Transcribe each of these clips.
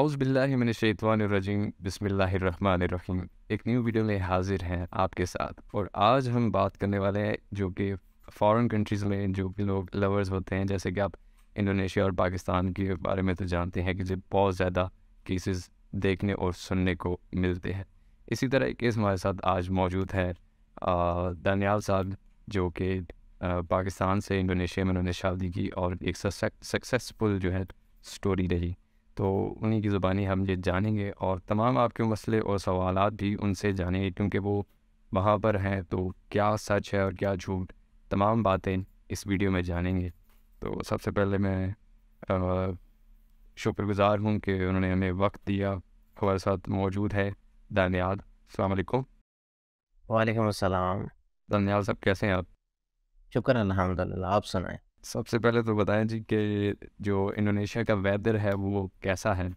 आउज़बिल्लिमिनशैतवानरजीम बसमीम एक new video में हाजिर हैं आपके साथ और आज हम बात करने वाले हैं जो कि फॉरेन कंट्रीज़ में जो कि लोग लवर्स होते हैं जैसे कि आप इंडोनेशिया और पाकिस्तान के बारे में तो जानते हैं कि जब बहुत ज़्यादा केसेस देखने और सुनने को मिलते हैं इसी तरह एक केस हमारे साथ आज मौजूद है दानियाल साहब जो कि पाकिस्तान से इंडोनेशिया में उन्होंने शादी की और एक सक्सेसफुल जो है स्टोरी रही तो उन्हीं की ज़ुबानी हम ये जानेंगे और तमाम आपके मसले और सवाल भी उनसे जानेंगे क्योंकि वो वहाँ पर हैं तो क्या सच है और क्या झूठ तमाम बातें इस वीडियो में जानेंगे तो सबसे पहले मैं शुक्रगुज़ार हूँ कि उन्होंने हमें वक्त दिया हमारे साथ मौजूद है दानियाल सलामकुम वालेकुम अस्सलाम दानियाल साहब कैसे हैं आप शुक्र अलहमदिल्ला आप सुनाएं सबसे पहले तो बताएं जी कि जो इंडोनेशिया का वेदर है वो कैसा है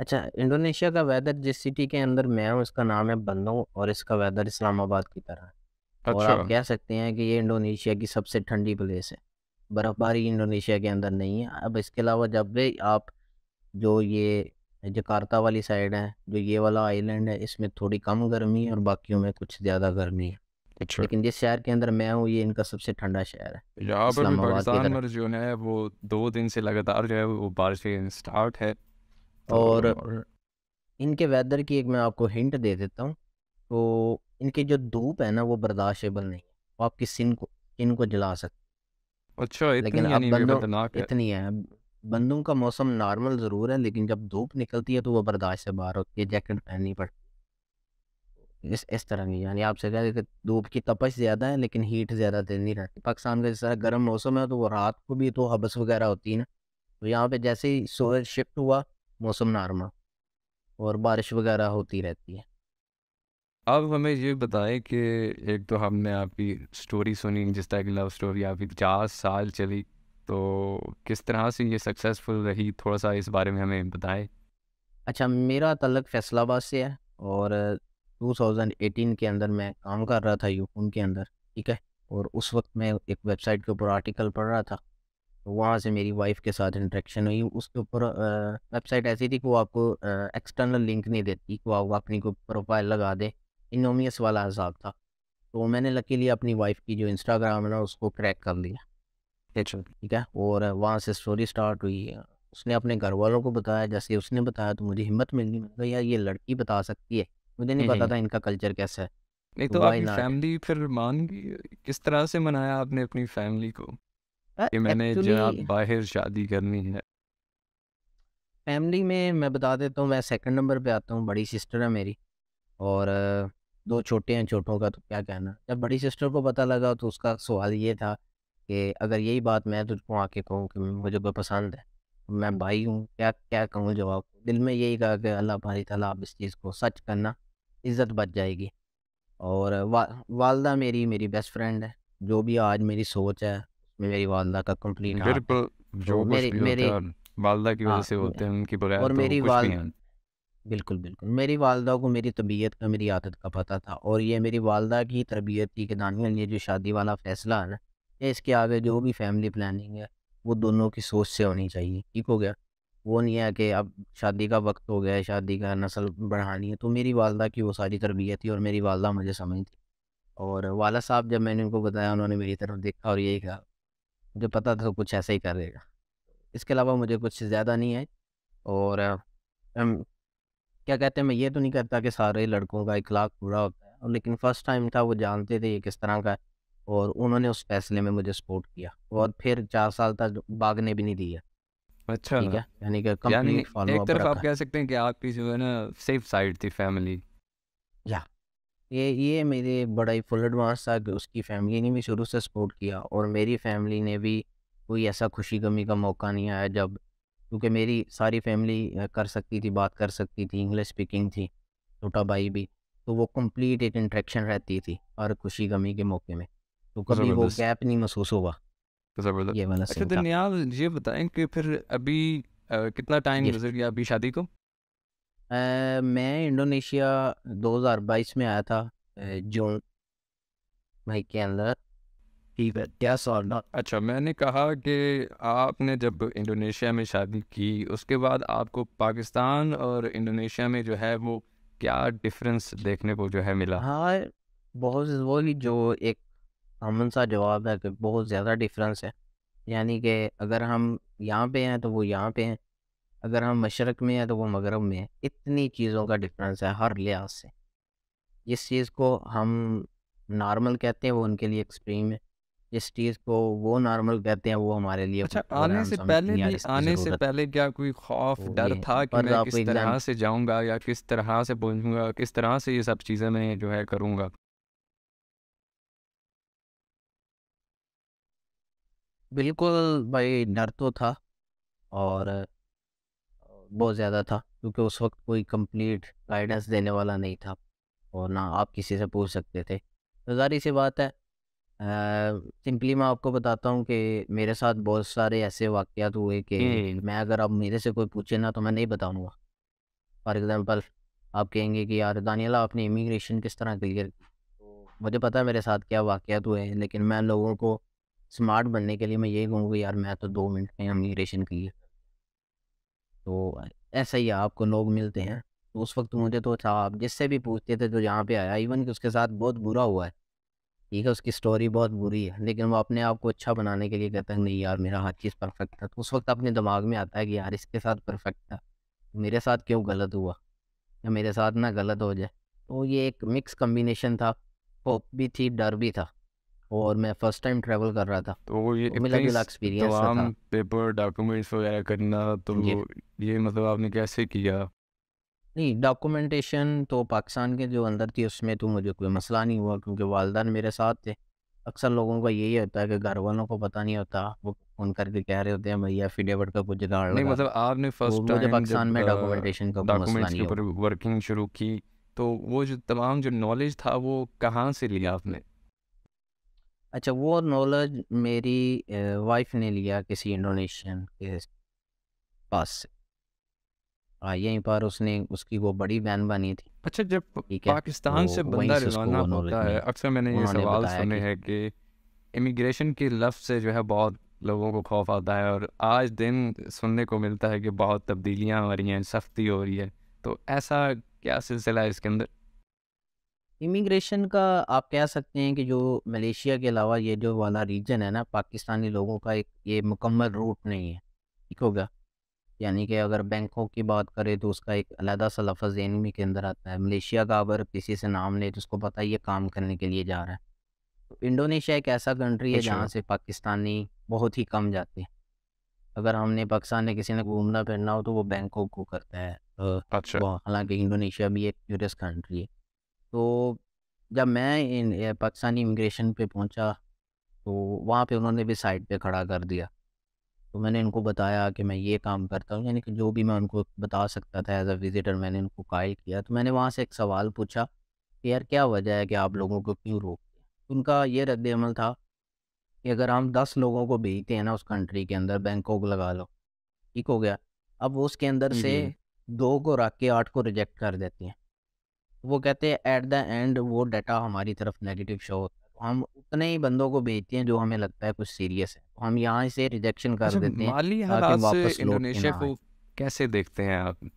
अच्छा इंडोनेशिया का वेदर जिस सिटी के अंदर मैं हूँ उसका नाम है बंदों और इसका वेदर इस्लामाबाद की तरह है और अच्छा आप कह सकते हैं कि ये इंडोनेशिया की सबसे ठंडी प्लेस है बर्फ़बारी इंडोनेशिया के अंदर नहीं है अब इसके अलावा जब भी आप जो ये जकार्ता वाली साइड है जो ये वाला आइलैंड है इसमें थोड़ी कम गर्मी है और बाकियों में कुछ ज़्यादा गर्मी है अच्छा लेकिन जिस शहर के अंदर मैं हूँ ये इनका सबसे ठंडा शहर है पाकिस्तान में जो है वो दो दिन से लगातार जो है वो बारिश स्टार्ट है तो और, इनके वेदर की एक मैं आपको हिंट दे देता हूँ तो इनकी जो धूप है ना वो बर्दाश्तेबल नहीं है वो आपकी सिन को स्किन को जला सकते अच्छा इतनी लेकिन अब बंदों इतनी है बंदों का मौसम नॉर्मल ज़रूर है लेकिन जब धूप निकलती है तो वो बर्दाश्त से बाहर होती है जैकेट पहननी पड़ती इस इस तरह की यानी आपसे कह कि धूप की तपश ज़्यादा है लेकिन हीट ज़्यादा देर नहीं रहती पाकिस्तान का जिस तरह गर्म मौसम है तो वो रात को भी तो हबस वगैरह होती है ना तो यहाँ पे जैसे ही सूरज शिफ्ट हुआ मौसम नॉर्मल और बारिश वगैरह होती रहती है अब हमें ये बताएं कि एक तो हमने आपकी स्टोरी सुनी जिस तरह की लव स्टोरी आपकी पचास साल चली तो किस तरह से ये सक्सेसफुल रही थोड़ा सा इस बारे में हमें बताएं अच्छा मेरा तलक फैसलाबाद से है और 2018 के अंदर मैं काम कर रहा था यूकून के अंदर ठीक है और उस वक्त मैं एक वेबसाइट के ऊपर आर्टिकल पढ़ रहा था तो वहाँ से मेरी वाइफ के साथ इंट्रेक्शन हुई उसके ऊपर वेबसाइट ऐसी थी कि वो आपको एक्सटर्नल लिंक नहीं देती कि वो अपनी को प्रोफाइल लगा दे इनोमियस वाला हिसाब था तो मैंने लकीली अपनी वाइफ की जो इंस्टाग्राम है ना उसको क्रैक कर लिया ठीक है और वहाँ से स्टोरी स्टार्ट हुई उसने अपने घर वालों को बताया जैसे उसने बताया तो मुझे हिम्मत मिल गई मैंने कहा यार ये लड़की बता सकती है मुझे नहीं पता था इनका कल्चर कैसा है नहीं तो आपकी फैमिली फिर मान किस तरह से मनाया आपने अपनी फैमिली को कि मैंने जनाब बाहर शादी करनी है फैमिली में मैं बता देता हूँ मैं सेकंड नंबर पे आता हूँ बड़ी सिस्टर है मेरी और दो छोटे हैं छोटों का तो क्या कहना जब बड़ी सिस्टर को पता लगा तो उसका सवाल ये था कि अगर यही बात मैं तुझको आके कहूँ कि मुझे पसंद है मैं भाई हूँ क्या क्या कहूँ जवाब दिल में यही कहा कि अल्लाह भाई तला आप इस चीज़ को सच करना इज़्ज़त बच जाएगी और वा वालदा मेरी मेरी बेस्ट फ्रेंड है जो भी आज मेरी सोच है मेरी वालदा का कंप्लीट जो मेरी मेरी वालदा की वजह हाँ, से होते हैं उनकी बुराई और तो मेरी वाल बिल्कुल बिल्कुल मेरी वालदा को मेरी तबीयत का मेरी आदत का पता था और ये मेरी वालदा की तरबियत थी कि दानियल ये जो शादी वाला फैसला है इसके आगे जो भी फैमिली प्लानिंग है वो दोनों की सोच से होनी चाहिए ठीक हो गया वो नहीं है कि अब शादी का वक्त हो गया है शादी का नस्ल बढ़ानी है तो मेरी वालदा की वो सारी तरबियत थी और मेरी वालदा मुझे समझ थी और वाला साहब जब मैंने उनको बताया उन्होंने मेरी तरफ देखा और यही कहा मुझे पता था कुछ ऐसा ही करेगा इसके अलावा मुझे कुछ ज़्यादा नहीं है और हम क्या कहते हैं मैं ये तो नहीं कहता कि सारे लड़कों का इखलाक पूरा होता है और लेकिन फ़र्स्ट टाइम था वो जानते थे ये किस तरह का है और उन्होंने उस फैसले में मुझे सपोर्ट किया और फिर चार साल तक भागने भी नहीं दिया अच्छा यानी कि कंप्लीट फॉलो एक तरफ आप कह सकते हैं कि आपकी जो है ना सेफ साइड थी फैमिली या ये ये मेरे बड़ा ही फुल एडवांस था उसकी फैमिली ने भी शुरू से सपोर्ट किया और मेरी फैमिली ने भी कोई ऐसा खुशी गमी का मौका नहीं आया जब क्योंकि मेरी सारी फैमिली कर सकती थी बात कर सकती थी इंग्लिश स्पीकिंग थी छोटा भाई भी तो वो कंप्लीट एक इंट्रैक्शन रहती थी हर खुशी गमी के मौके में तो, तो कभी वो गैप नहीं महसूस होगा तो जबरदस्त ये वाला अच्छा दनियाल ये बताएं कि फिर अभी आ, कितना टाइम गुजर गया अभी शादी को आ, मैं इंडोनेशिया 2022 में आया था जून मई के अंदर ठीक है yes or not अच्छा मैंने कहा कि आपने जब इंडोनेशिया में शादी की उसके बाद आपको पाकिस्तान और इंडोनेशिया में जो है वो क्या डिफरेंस देखने को जो है मिला हाँ बहुत वो जो एक कॉमन सा जवाब है कि बहुत ज़्यादा डिफरेंस है यानी कि अगर हम यहाँ पे हैं तो वो यहाँ पे हैं अगर हम मशरक में हैं तो वो मगरब में है इतनी चीज़ों का डिफरेंस है हर लिहाज से जिस चीज़ को हम नॉर्मल कहते हैं वो उनके लिए एक्सट्रीम है जिस चीज़ को वो नॉर्मल कहते हैं वो हमारे लिए अच्छा आने से पहले भी आने से पहले क्या कोई खौफ डर था कि मैं किस तरह से जाऊंगा या किस तरह से पहुंचूंगा किस तरह से ये सब चीज़ें मैं जो है करूंगा बिल्कुल भाई डर तो था और बहुत ज़्यादा था क्योंकि उस वक्त कोई कंप्लीट गाइडेंस देने वाला नहीं था और ना आप किसी से पूछ सकते थे तो जारी सी बात है सिंपली मैं आपको बताता हूँ कि मेरे साथ बहुत सारे ऐसे वाक़ात हुए कि हम्म। मैं अगर आप मेरे से कोई पूछे ना तो मैं नहीं बताऊँगा फॉर एग्ज़ाम्पल आप कहेंगे कि यार दानियाला आपने इमिग्रेशन किस तरह क्लियर की तो मुझे पता है मेरे साथ क्या वाक़ात हुए हैं लेकिन मैं लोगों को स्मार्ट बनने के लिए मैं यही कहूँगा यार मैं तो दो मिनट में इमिग्रेशन की है तो ऐसा ही आपको लोग मिलते हैं तो उस वक्त मुझे तो था अच्छा, आप जिससे भी पूछते थे जो यहाँ पे आया इवन कि उसके साथ बहुत बुरा हुआ है ठीक है उसकी स्टोरी बहुत बुरी है लेकिन वो अपने आप को अच्छा बनाने के लिए कहता है नहीं यार मेरा हर चीज़ परफेक्ट था तो उस वक्त अपने दिमाग में आता है कि यार इसके साथ परफेक्ट था मेरे साथ क्यों गलत हुआ या मेरे साथ ना गलत हो जाए तो ये एक मिक्स कम्बिनेशन था होप भी थी डर भी था और मैं फर्स्ट टाइम ट्रैवल कर रहा था तो ये तो मिला जुला एक्सपीरियंस था तो पेपर डॉक्यूमेंट्स वगैरह करना तो ये ये मतलब आपने कैसे किया नहीं डॉक्यूमेंटेशन तो पाकिस्तान के जो अंदर थी उसमें तो मुझे कोई मसला नहीं हुआ क्योंकि वालदान मेरे साथ थे अक्सर लोगों का यही होता है कि घर वालों को पता नहीं होता वो फोन करके कह रहे होते हैं भैया एफिडेविट का कुछ जुगाड़ नहीं मतलब आपने फर्स्ट तो टाइम मुझे पाकिस्तान में डॉक्यूमेंटेशन का डॉक्यूमेंट्स के ऊपर वर्किंग शुरू की तो वो जो तमाम जो नॉलेज था वो कहाँ से लिया आपने अच्छा वो नॉलेज मेरी वाइफ ने लिया किसी इंडोनेशियन के पास से हाँ, यहीं पर उसने उसकी वो बड़ी बहन बनी थी अच्छा जब पाकिस्तान से बंदा रवाना होता है अक्सर मैंने ये सवाल सुने हैं कि इमिग्रेशन के लफ्ज़ से जो है बहुत लोगों को खौफ आता है और आज दिन सुनने को मिलता है कि बहुत तब्दीलियाँ हो रही हैं सख्ती हो रही है तो ऐसा क्या सिलसिला है इसके अंदर इमिग्रेशन का आप कह सकते हैं कि जो मलेशिया के अलावा ये जो वाला रीजन है ना पाकिस्तानी लोगों का एक ये मुकम्मल रूट नहीं है ठीक हो गया यानी कि अगर बैंकॉक की बात करें तो उसका एक अलहदा सा लफज एनमी के अंदर आता है मलेशिया का अगर किसी से नाम ले तो उसको पता ये काम करने के लिए जा रहा है तो इंडोनेशिया एक ऐसा कंट्री है जहाँ से पाकिस्तानी बहुत ही कम जाते हैं अगर हमने पाकिस्तान में किसी ने घूमना फिरना हो तो वो बैंकॉक को करता है अच्छा हालांकि इंडोनेशिया भी एक टूरिस्ट कंट्री है तो जब मैं इन पाकिस्तानी इमिग्रेशन पे पहुंचा तो वहाँ पे उन्होंने भी साइड पे खड़ा कर दिया तो मैंने इनको बताया कि मैं ये काम करता हूँ यानी कि जो भी मैं उनको बता सकता था एज अ विज़िटर मैंने उनको कायल किया तो मैंने वहाँ से एक सवाल पूछा कि यार क्या वजह है कि आप लोगों को क्यों रोक उनका ये रद्द अमल था कि अगर हम दस लोगों को भेजते हैं ना उस कंट्री के अंदर बैंकॉक लगा लो ठीक हो गया अब वो उसके अंदर से दो को रख के आठ को रिजेक्ट कर देती हैं वो कहते हैं एट द एंड वो डाटा हमारी तरफ नेगेटिव शो होता है तो हम उतने ही बंदों को भेजते हैं जो हमें लगता है कुछ सीरियस है तो हम यहाँ से रिजेक्शन कर अच्छा, देते हैं माली इंडोनेशिया को कैसे देखते हैं आप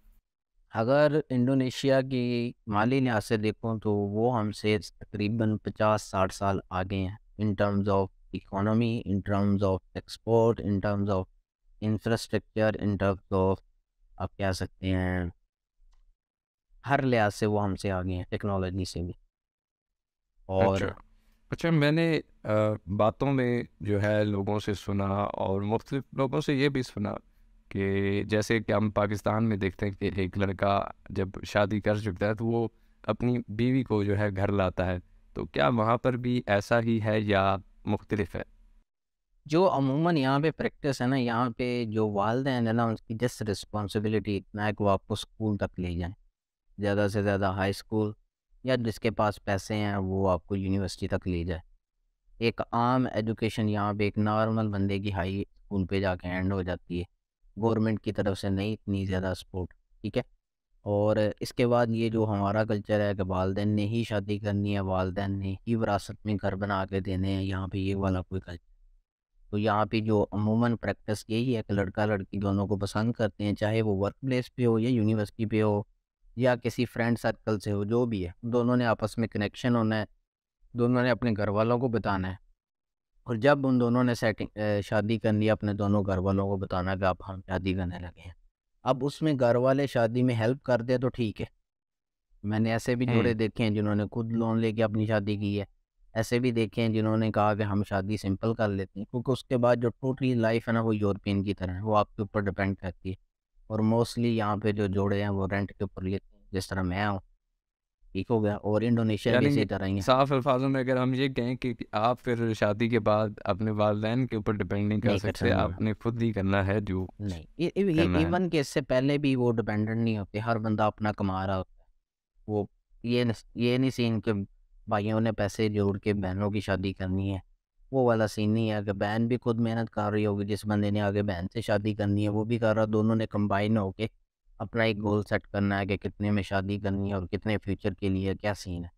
अगर इंडोनेशिया की माली लिहाज से देखो तो वो हमसे तकरीबन पचास साठ साल आगे हैं in terms of economy in terms of export in terms of infrastructure in terms of आप कह सकते हैं हर लिहाज से वो हमसे आगे हैं टेक्नोलॉजी से भी और अच्छा, अच्छा मैंने आ, बातों में जो है लोगों से सुना और मुख्त लोगों से ये भी सुना कि जैसे कि हम पाकिस्तान में देखते हैं कि एक लड़का जब शादी कर चुका है तो वो अपनी बीवी को जो है घर लाता है तो क्या वहाँ पर भी ऐसा ही है या मुख्तलिफ है जो अमूमन यहाँ पे प्रैक्टिस है ना यहाँ पे जो वालदे हैं ना उनकी जस्ट रिस्पॉन्सिबिलिटी इतना है कि वो आपको स्कूल तक ले जाएं ज़्यादा से ज़्यादा हाई स्कूल या जिसके पास पैसे हैं वो आपको यूनिवर्सिटी तक ले जाए एक आम एजुकेशन यहाँ पे एक नॉर्मल बंदे की हाई स्कूल पे जाके एंड हो जाती है गवर्नमेंट की तरफ से नहीं इतनी ज़्यादा सपोर्ट ठीक है और इसके बाद ये जो हमारा कल्चर है कि वालदेन ने ही शादी करनी है वालदेन ने ही विरासत में घर बना के देने हैं यहाँ पे ये वाला कोई कल्चर तो यहाँ पे जो अमूमन प्रैक्टिस यही है कि लड़का लड़की दोनों को पसंद करते हैं चाहे वो वर्क प्लेस पे हो या यूनिवर्सिटी पे हो या किसी फ्रेंड सर्कल से हो जो भी है दोनों ने आपस में कनेक्शन होना है दोनों ने अपने घर वालों को बताना है और जब उन दोनों ने सेटिंग शादी कर लिया अपने दोनों घर वालों को बताना कि आप हम हाँ, शादी करने लगे हैं अब उसमें घर वाले शादी में हेल्प कर दे तो ठीक है मैंने ऐसे भी जोड़े देखे हैं जिन्होंने खुद लोन लेके अपनी शादी की है ऐसे भी देखे हैं जिन्होंने कहा कि हम शादी सिंपल कर लेते हैं क्योंकि उसके बाद जो टोटली लाइफ है ना वो यूरोपियन की तरह है वो आपके ऊपर डिपेंड करती है और मोस्टली यहाँ पे जो जोड़े हैं वो रेंट के ऊपर लेते हैं जिस तरह मैं हूँ ठीक हो गया और इंडोनेशिया भी इसी तरह ही है साफ अल्फाजों में अगर हम ये कहें कि आप फिर शादी के बाद अपने वालदेन के ऊपर डिपेंड नहीं कर सकते आपने खुद ही करना है जो नहीं इवन के इससे पहले भी वो डिपेंडेंट नहीं होते हर बंदा अपना कमा रहा होता है वो ये ये नहीं सीन कि भाइयों ने पैसे जोड़ के बहनों की शादी करनी है वो वाला सीन नहीं है अगर बहन भी खुद मेहनत कर रही होगी जिस बंदे ने आगे बहन से शादी करनी है वो भी कर रहा दोनों ने कंबाइन होके अपना एक गोल सेट करना है कि कितने में शादी करनी है और कितने फ्यूचर के लिए क्या सीन है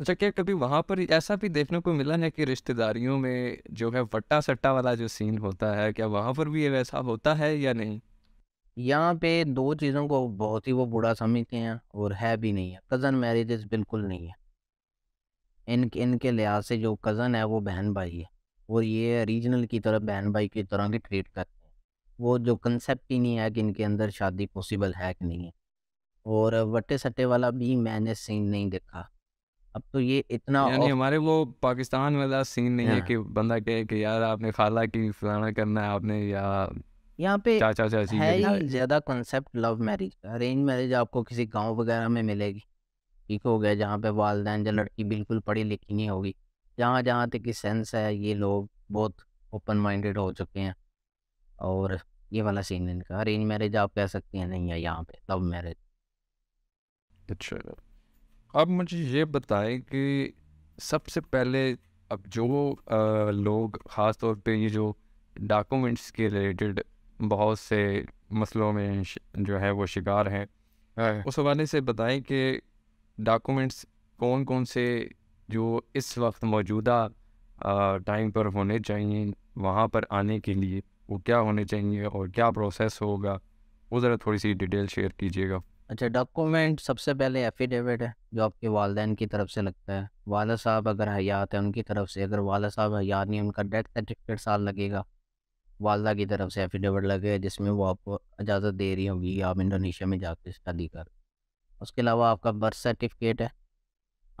अच्छा क्या कभी वहाँ पर ऐसा भी देखने को मिला है कि रिश्तेदारियों में जो है वट्टा सट्टा वाला जो सीन होता है क्या वहाँ पर भी वैसा होता है या नहीं यहाँ पे दो चीज़ों को बहुत ही वो बुरा समझते हैं और है भी नहीं है कज़न मैरिजेस बिल्कुल नहीं है इन इनके लिहाज से जो कज़न है वो बहन भाई है और ये रीजनल की तरह बहन भाई की तरह भी ट्रीट करते हैं वो जो कंसेप्ट ही नहीं है कि इनके अंदर शादी पॉसिबल है कि नहीं है और वट्टे सट्टे वाला भी मैंने सीन नहीं देखा अब तो ये इतना यानी हमारे वो पाकिस्तान वाला सीन नहीं है हाँ। कि बंदा कहे कि यार आपने खाला की फलाना करना है आपने या यहाँ पे चाचा चाची है ज़्यादा concept love marriage arrange marriage आपको किसी गांव वगैरह में मिलेगी ठीक हो गया जहाँ पे वालदेन जो लड़की बिल्कुल पढ़ी लिखी नहीं होगी जहाँ जहाँ तक की सेंस है ये लोग बहुत ओपन माइंडेड हो चुके हैं और ये वाला सीन इनका अरेंज मैरिज आप कह सकते हैं नहीं है यहाँ पे लव मैरिज अच्छा अब मुझे ये बताएं कि सबसे पहले अब जो आ, लोग ख़ास तौर पे ये जो डॉक्यूमेंट्स के रिलेटेड बहुत से मसलों में जो है वो शिकार हैं हाँ। उस हवाले से बताएं कि डॉक्यूमेंट्स कौन कौन से जो इस वक्त मौजूदा टाइम पर होने चाहिए वहाँ पर आने के लिए वो क्या होने चाहिए और क्या प्रोसेस होगा वो ज़रा थोड़ी सी डिटेल शेयर कीजिएगा अच्छा डॉक्यूमेंट सबसे पहले एफिडेविट है जो आपके वालदेन की तरफ से लगता है वाला साहब अगर हयात है उनकी तरफ से अगर वाला साहब हयात नहीं उनका डेथ सर्टिफिकेट साल लगेगा वालदा की तरफ से एफिडेविट लगेगा जिसमें वो आपको इजाज़त दे रही होगी आप इंडोनेशिया में जाकर शादी कर उसके अलावा आपका बर्थ सर्टिफिकेट है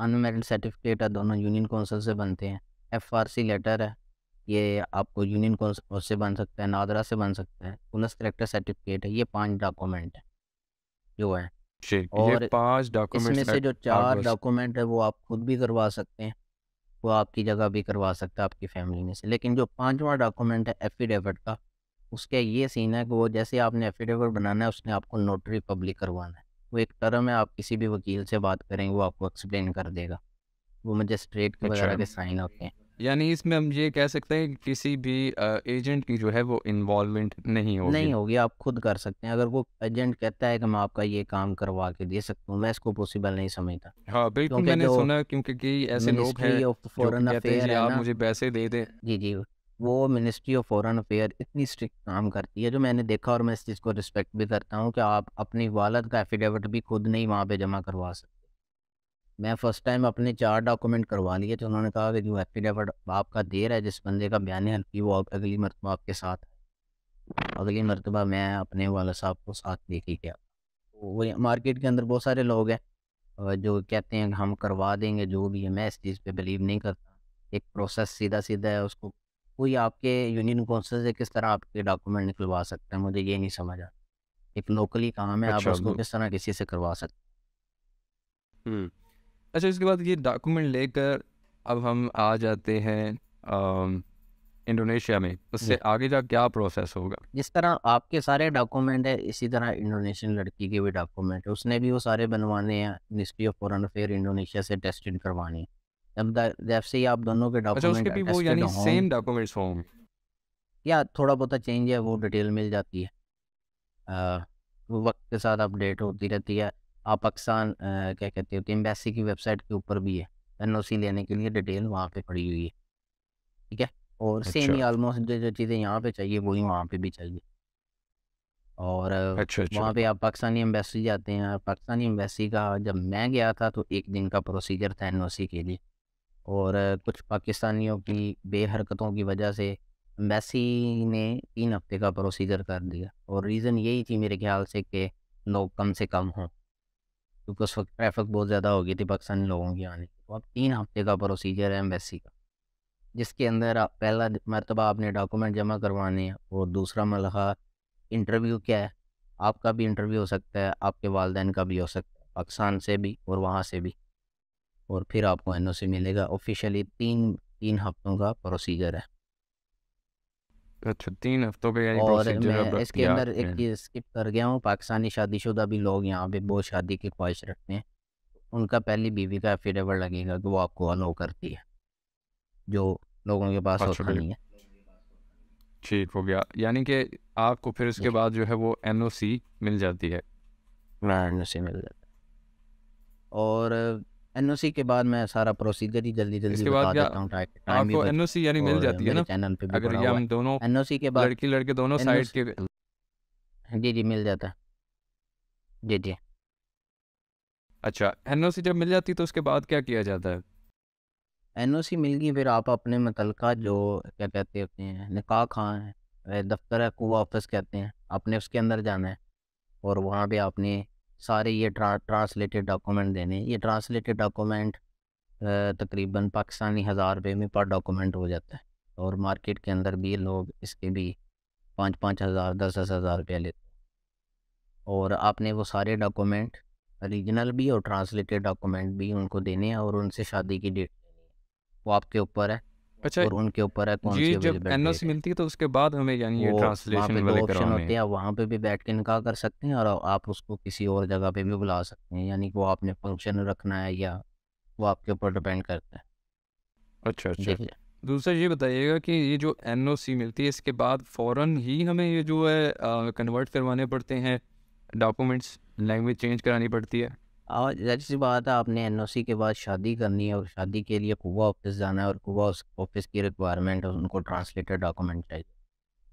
अनमेरिड सर्टिफिकेट है दोनों यूनियन कौंसिल से बनते हैं एफ आर सी लेटर है ये आपको यूनियन कौंसिल से बन सकता है नादरा से बन सकता है पुलिस करेक्टर सर्टिफिकेट है ये पांच डॉक्यूमेंट है जो है और पाँच पांच डॉक्यूमेंट इसमें से जो चार डॉक्यूमेंट है वो आप खुद भी करवा सकते हैं वो आपकी जगह भी करवा सकता है आपकी फैमिली में से लेकिन जो पाँचवा डॉक्यूमेंट है एफिडेविट का उसके ये सीन है कि वो जैसे आपने एफिडेविट बनाना है उसने आपको नोटरी पब्लिक करवाना है वो एक टर्म है आप किसी भी वकील से बात करें वो आपको एक्सप्लेन कर देगा वो मजिस्ट्रेट के अच्छा। वगैरह के साइन होते हैं यानी इसमें हम ये कह सकते हैं कि किसी भी एजेंट की जो है वो इन्वॉल्वमेंट नहीं होगी नहीं होगी आप खुद कर सकते हैं अगर वो एजेंट कहता है कि मैं आपका ये काम करवा के दे सकता हूँ मैं इसको पॉसिबल नहीं समझता हाँ बिल्कुल मैंने सुना क्योंकि कि ऐसे लोग हैं जो कहते हैं आप मुझे पैसे दे दें जी जी वो मिनिस्ट्री ऑफ फॉरेन अफेयर इतनी स्ट्रिक्ट काम करती है जो मैंने देखा और मैं इस चीज़ को रिस्पेक्ट भी करता हूँ कि आप अपनी वालद का एफिडेविट भी खुद नहीं वहाँ पे जमा करवा सकते मैं फ़र्स्ट टाइम अपने चार डॉक्यूमेंट करवा लिए तो उन्होंने कहा कि जो एफिडेविट आपका दे रहा है जिस बंदे का बयान हल्की वो अगली मरतबा आपके साथ अगली मरतबा मैं अपने वाल साहब को साथ के गया वो तो मार्केट के अंदर बहुत सारे लोग हैं जो कहते हैं हम करवा देंगे जो भी है मैं इस चीज़ पर बिलीव नहीं करता एक प्रोसेस सीधा सीधा है उसको कोई आपके यूनियन काउंसिल से किस तरह आपके डॉक्यूमेंट निकलवा सकता है मुझे ये नहीं समझ आ एक लोकली काम है अच्छा, आप उसको किस तरह किसी से करवा सकते अच्छा इसके बाद ये डॉक्यूमेंट लेकर अब हम आ जाते हैं इंडोनेशिया में उससे आगे जा क्या प्रोसेस होगा जिस तरह आपके सारे डॉक्यूमेंट है इसी तरह इंडोनेशियन लड़की के भी डॉक्यूमेंट है उसने भी वो सारे बनवाने हैं ministry of foreign affair Indonesia से टेस्टेड करवाने है जैसे ही आप दोनों के डॉक्यूमेंट अच्छा, डॉक्यूमेंट्स या थोड़ा बहुत चेंज तो है वो डिटेल मिल जाती है वो वक्त के साथ अपडेट होती रहती है आप पाकिस्तान क्या कहते हो कि एम्बेसी की वेबसाइट के ऊपर भी है एन लेने के लिए डिटेल वहाँ पे पड़ी हुई है ठीक है और अच्छा। सेम ही ऑलमोस्ट जो जो चीज़ें यहाँ पे चाहिए वही वहाँ पे भी चाहिए और अच्छा, अच्छा। वहाँ पे आप पाकिस्तानी एम्बेसी जाते हैं पाकिस्तानी एम्बेसी का जब मैं गया था तो एक दिन का प्रोसीजर था एन के लिए और कुछ पाकिस्तानियों की बेहरकतों की वजह से अम्बेसी ने तीन हफ्ते का प्रोसीजर कर दिया और रीज़न यही थी मेरे ख्याल से कि लोग कम से कम हों क्योंकि उस वक्त ट्रैफिक बहुत ज़्यादा हो गई थी पाकिस्तानी लोगों के आने तो अब तीन हफ्ते का प्रोसीजर है एम्बेसी का जिसके अंदर आप पहला मरतबा आपने डॉक्यूमेंट जमा करवाने हैं और दूसरा मलहा इंटरव्यू क्या है आपका भी इंटरव्यू हो सकता है आपके वालदेन का भी हो सकता है पाकिस्तान से भी और वहाँ से भी और फिर आपको एन ओ सी मिलेगा ऑफिशियली तीन तीन हफ्तों का प्रोसीजर है अच्छा तीन हफ्तों का यानी और मैं इसके अंदर एक चीज़ स्किप कर गया हूँ पाकिस्तानी शादीशुदा भी लोग यहाँ पे बहुत शादी की ख्वाहिश रखते हैं उनका पहली बीवी का लगेगा कि वो आपको अलाउ करती है जो लोगों के पास अच्छा होता नहीं है ठीक हो गया यानी कि आपको फिर उसके बाद जो है वो एन मिल जाती है हाँ, एन मिल जाता है और एनओसी के बाद मैं सारा प्रोसीजर ही जल्दी जल्दी बता देता हूँ टाइम आपको एनओसी यानी मिल जाती है ना चैनल पे अगर ये हम दोनों एनओसी के बाद लड़की लड़के दोनों साइड के जी जी मिल जाता है जी जी अच्छा एनओसी जब मिल जाती तो उसके बाद क्या किया जाता है एनओसी मिल गई फिर आप अपने मतलब जो क्या कहते हैं अपने निकाह खां है दफ्तर है कुआ ऑफिस कहते हैं आपने उसके अंदर जाना है और वहाँ पे आपने सारे ये ट्रा ट्रांसलेटेड डॉक्यूमेंट देने ये ट्रांसलेटेड डॉक्यूमेंट तकरीबन पाकिस्तानी हज़ार रुपये में पर डॉक्यूमेंट हो जाता है और मार्केट के अंदर भी लोग इसके भी पाँच पाँच हज़ार दस दस हज़ार रुपया लेते और आपने वो सारे डॉक्यूमेंट रीजनल भी और ट्रांसलेटेड डॉक्यूमेंट भी उनको देने हैं और उनसे शादी की डेट वो आपके ऊपर है अच्छा और उनके ऊपर है कौन जी सी जब एनओसी सी मिलती है तो उसके बाद हमें यानी ये ट्रांसलेशन वाले ऑप्शन होते हैं वहाँ पे भी बैठ के निकाह कर सकते हैं और आप उसको किसी और जगह पे भी बुला सकते हैं यानी वो आपने फंक्शन रखना है या वो आपके ऊपर डिपेंड करता है अच्छा अच्छा दूसरा ये बताइएगा कि ये जो एन मिलती है इसके बाद फ़ौर ही हमें ये जो है कन्वर्ट करवाने पड़ते हैं डॉक्यूमेंट्स लैंग्वेज चेंज करानी पड़ती है और जैसी बात है आपने एन के बाद शादी करनी है और शादी के लिए कुआ ऑफिस जाना है और कुआ ऑफिस की रिक्वायरमेंट है उनको ट्रांसलेटेड डॉक्यूमेंट चाहिए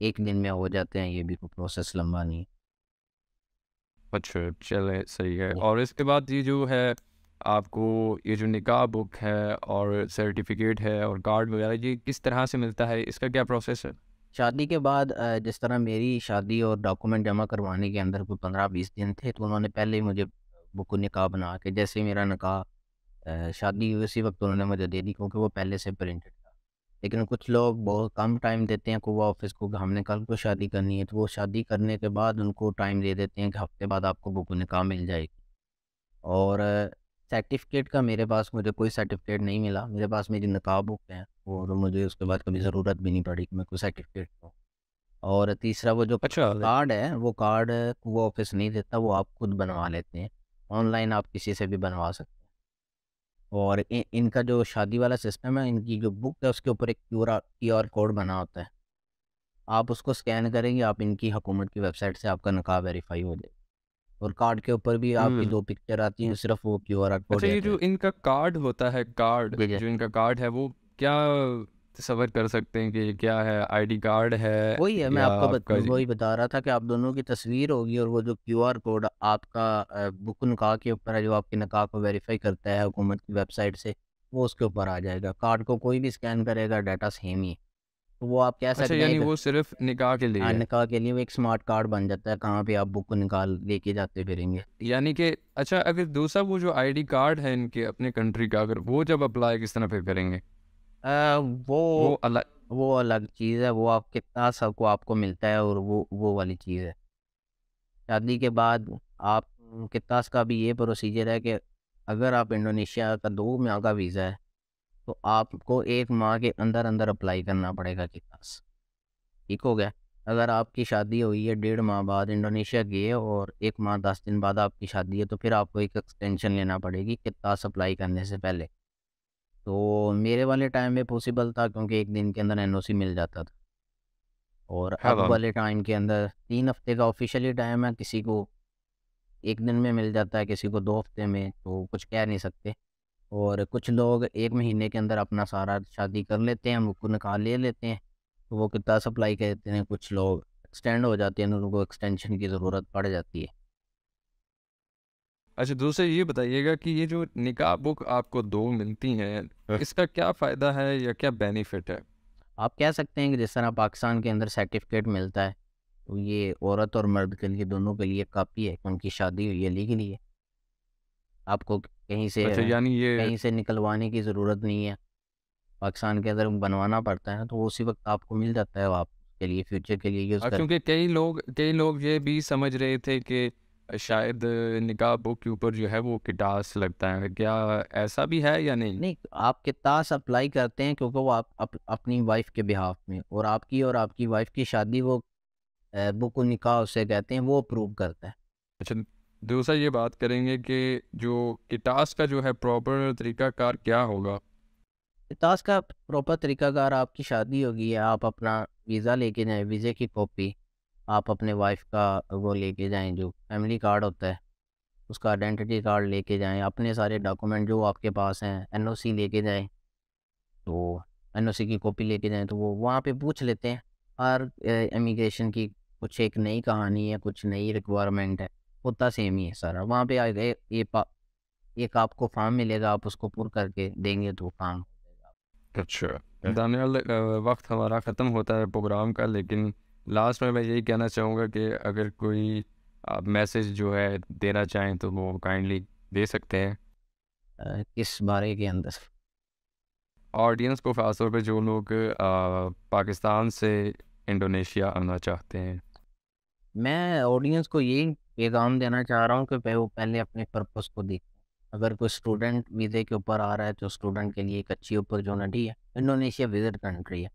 एक दिन में हो जाते हैं ये भी कोई तो प्रोसेस लंबा नहीं अच्छा चले सही है और इसके बाद ये जो है आपको ये जो निकाह बुक है और सर्टिफिकेट है और कार्ड वगैरह ये किस तरह से मिलता है इसका क्या प्रोसेस है शादी के बाद जिस तरह मेरी शादी और डॉक्यूमेंट जमा करवाने के अंदर कोई पंद्रह बीस दिन थे तो उन्होंने पहले ही मुझे बुक निकाह बना के जैसे मेरा निकाह शादी हुई उसी वक्त उन्होंने मुझे दे दी क्योंकि वो पहले से प्रिंटेड था लेकिन कुछ लोग बहुत कम टाइम देते हैं को वो ऑफिस को हमने कल को शादी करनी है तो वो शादी करने के बाद उनको टाइम दे देते हैं कि हफ्ते बाद आपको बुक निकाह मिल जाएगी और सर्टिफिकेट का मेरे पास मुझे कोई सर्टिफिकेट नहीं मिला मेरे पास मेरी नकाब बुक है और मुझे उसके बाद कभी ज़रूरत भी नहीं पड़ी कि मैं कोई सर्टिफिकेट पाऊँ और तीसरा वो जो अच्छा कार्ड है वो कार्ड वो ऑफिस नहीं देता वो आप खुद बनवा लेते हैं ऑनलाइन आप किसी से भी बनवा सकते हैं और इ, इनका जो शादी वाला सिस्टम है इनकी जो बुक है उसके ऊपर एक क्यू आर कोड बना होता है आप उसको स्कैन करेंगे आप इनकी हुकूमत की वेबसाइट से आपका नकाब वेरीफाई हो जाएगा और कार्ड के ऊपर भी आपकी हम्म। दो पिक्चर आती है सिर्फ वो क्यू आर कोड अच्छा ये जो इनका कार्ड होता है कार्ड जो इनका कार्ड है वो क्या सबर कर सकते हैं कि क्या है आईडी कार्ड है वही है मैं आपको बता वही बता रहा था कि आप दोनों की तस्वीर होगी और वो जो क्यूआर कोड आपका बुक नका के ऊपर है जो आपके नका को वेरीफाई करता है हुकूमत की वेबसाइट से वो उसके ऊपर आ जाएगा कार्ड को कोई भी स्कैन करेगा डाटा सेम ही तो वो आप कह अच्छा, सकते हैं वो सिर्फ निकाह के लिए हाँ, निकाह के लिए वो एक स्मार्ट कार्ड बन जाता है कहाँ पे आप बुक को निकाल लेके जाते फिरेंगे यानी कि अच्छा अगर दूसरा वो जो आईडी कार्ड है इनके अपने कंट्री का अगर वो जब अप्लाई किस तरह पे करेंगे आ, वो वो अलग वो अलग चीज़ है वो आप कितना सबको आपको मिलता है और वो वो वाली चीज़ है शादी के बाद आप कितना का भी ये प्रोसीजर है कि अगर आप इंडोनेशिया का दो माह का वीज़ा है तो आपको एक माह के अंदर अंदर अप्लाई करना पड़ेगा कितना ठीक हो गया अगर आपकी शादी हुई है डेढ़ माह बाद इंडोनेशिया गए और एक माह दस दिन बाद आपकी शादी है तो फिर आपको एक एक्सटेंशन लेना पड़ेगी कितना अप्लाई करने से पहले तो मेरे वाले टाइम में पॉसिबल था क्योंकि एक दिन के अंदर एन मिल जाता था और हाँ अब हाँ। वाले टाइम के अंदर तीन हफ्ते का ऑफिशियली टाइम है किसी को एक दिन में मिल जाता है किसी को दो हफ्ते में तो कुछ कह नहीं सकते और कुछ लोग एक महीने के अंदर अपना सारा शादी कर लेते हैं उनको निकाल ले लेते हैं तो वो कितना सप्लाई कहते हैं कुछ लोग एक्सटेंड हो जाते हैं उनको एक्सटेंशन की ज़रूरत पड़ जाती है अच्छा दूसरे तो ये बताइएगा कि ये जो निकाह बुक आपको दो मिलती हैं हाँ। इसका क्या फ़ायदा है या क्या बेनिफिट है आप कह सकते हैं कि जिस तरह पाकिस्तान के अंदर सर्टिफिकेट मिलता है तो ये औरत और मर्द के लिए दोनों के लिए काफ़ी है उनकी शादी हुई है लीगली है आपको कहीं से अच्छा, यानी ये कहीं से निकलवाने की ज़रूरत नहीं है पाकिस्तान के अंदर बनवाना पड़ता है तो उसी वक्त आपको मिल जाता है आप के लिए फ्यूचर के लिए यूज़ हाँ, क्योंकि कई लोग कई लोग ये भी समझ रहे थे कि शायद निकाह बुक के ऊपर जो है वो किटास लगता है क्या ऐसा भी है या नहीं नहीं आप किटास अप्लाई करते हैं क्योंकि वो आप अप, अपनी वाइफ के बिहाफ में और आपकी और आपकी वाइफ की शादी वो बुक निकाह उसे कहते हैं वो अप्रूव करता है अच्छा दूसरा ये बात करेंगे कि जो किटास का जो है प्रॉपर तरीकाकार क्या होगा किटास का प्रॉपर तरीकाकार आपकी शादी होगी आप अपना वीज़ा लेके जाए वीज़े की कॉपी आप अपने वाइफ का वो लेके जाएं जो फैमिली कार्ड होता है उसका आइडेंटिटी कार्ड लेके जाएं अपने सारे डॉक्यूमेंट जो आपके पास हैं एनओसी लेके जाएं तो एनओसी की कॉपी लेके जाएं तो वो वहाँ पे पूछ लेते हैं हर इमिग्रेशन की कुछ एक नई कहानी है कुछ नई रिक्वायरमेंट है होता सेम ही है सारा वहाँ पर आएगा ये पा एक आपको फॉर्म मिलेगा आप उसको पूर करके देंगे तो फार्म अच्छा हम्म। दानियाल वक्त हमारा ख़त्म होता है प्रोग्राम का लेकिन लास्ट में मैं यही कहना चाहूँगा कि अगर कोई आप मैसेज जो है देना चाहें तो वो काइंडली दे सकते हैं इस बारे के अंदर ऑडियंस को खासतौर पर जो लोग पाकिस्तान से इंडोनेशिया आना चाहते हैं मैं ऑडियंस को यही पैगाम देना चाह रहा हूँ कि वो पहले अपने पर्पस को देख अगर कोई स्टूडेंट वीज़े के ऊपर आ रहा है तो स्टूडेंट के लिए एक अच्छी अपॉर्चुनिटी है इंडोनेशिया विजिट कंट्री है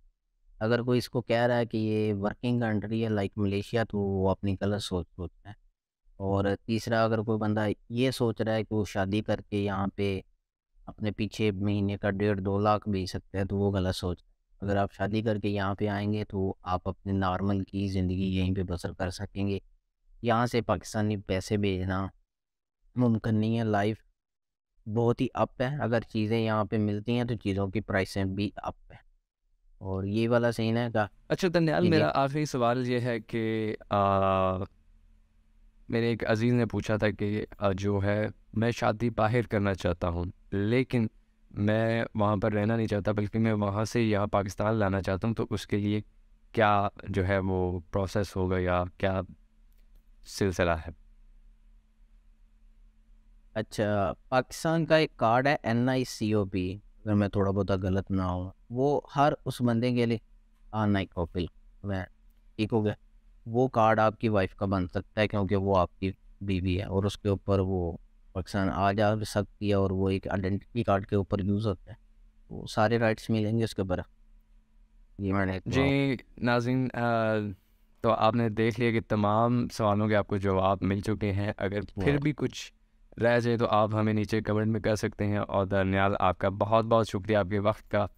अगर कोई इसको कह रहा है कि ये वर्किंग कंट्री है लाइक मलेशिया तो वो अपनी गलत सोच सोच रहा है और तीसरा अगर कोई बंदा ये सोच रहा है कि वो शादी करके यहाँ पे अपने पीछे महीने का डेढ़ दो लाख भेज सकते हैं तो वो गलत सोच अगर आप शादी करके यहाँ पे आएंगे तो आप अपने नॉर्मल की ज़िंदगी यहीं पे बसर कर सकेंगे यहाँ से पाकिस्तानी पैसे भेजना मुमकिन नहीं है लाइफ बहुत ही अप है अगर चीज़ें यहाँ पे मिलती हैं तो चीज़ों की प्राइसें भी अप है और ये वाला सीन है का अच्छा दनियाल मेरा आखिरी सवाल ये है कि मेरे एक अजीज़ ने पूछा था कि जो है मैं शादी बाहर करना चाहता हूँ लेकिन मैं वहाँ पर रहना नहीं चाहता बल्कि मैं वहाँ से यहाँ पाकिस्तान लाना चाहता हूँ तो उसके लिए क्या जो है वो प्रोसेस होगा या क्या सिलसिला है अच्छा पाकिस्तान का एक कार्ड है एन आई सी ओ पी अगर मैं थोड़ा बहुत गलत ना हो वो हर उस बंदे के लिए हाँ नाइकोपिल मैं ठीक हो गया वो कार्ड आपकी वाइफ का बन सकता है क्योंकि वो आपकी बीवी है और उसके ऊपर वो पाकिस्तान आ जा सकती है और वो एक आइडेंटिटी कार्ड के ऊपर यूज़ होता है वो सारे राइट्स मिलेंगे उसके ऊपर जी मैंने जी नाजिन तो आपने देख लिया कि तमाम सवालों के आपको जवाब मिल चुके हैं अगर फिर भी कुछ रह जाए तो आप हमें नीचे कमेंट में कर सकते हैं और दरनियाल आपका बहुत बहुत शुक्रिया आपके वक्त का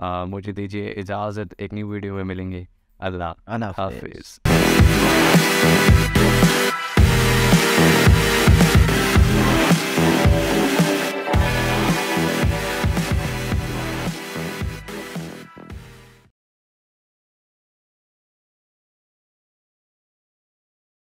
आ, मुझे दीजिए इजाज़त एक न्यू वीडियो में मिलेंगे अल्लाह हाफिज़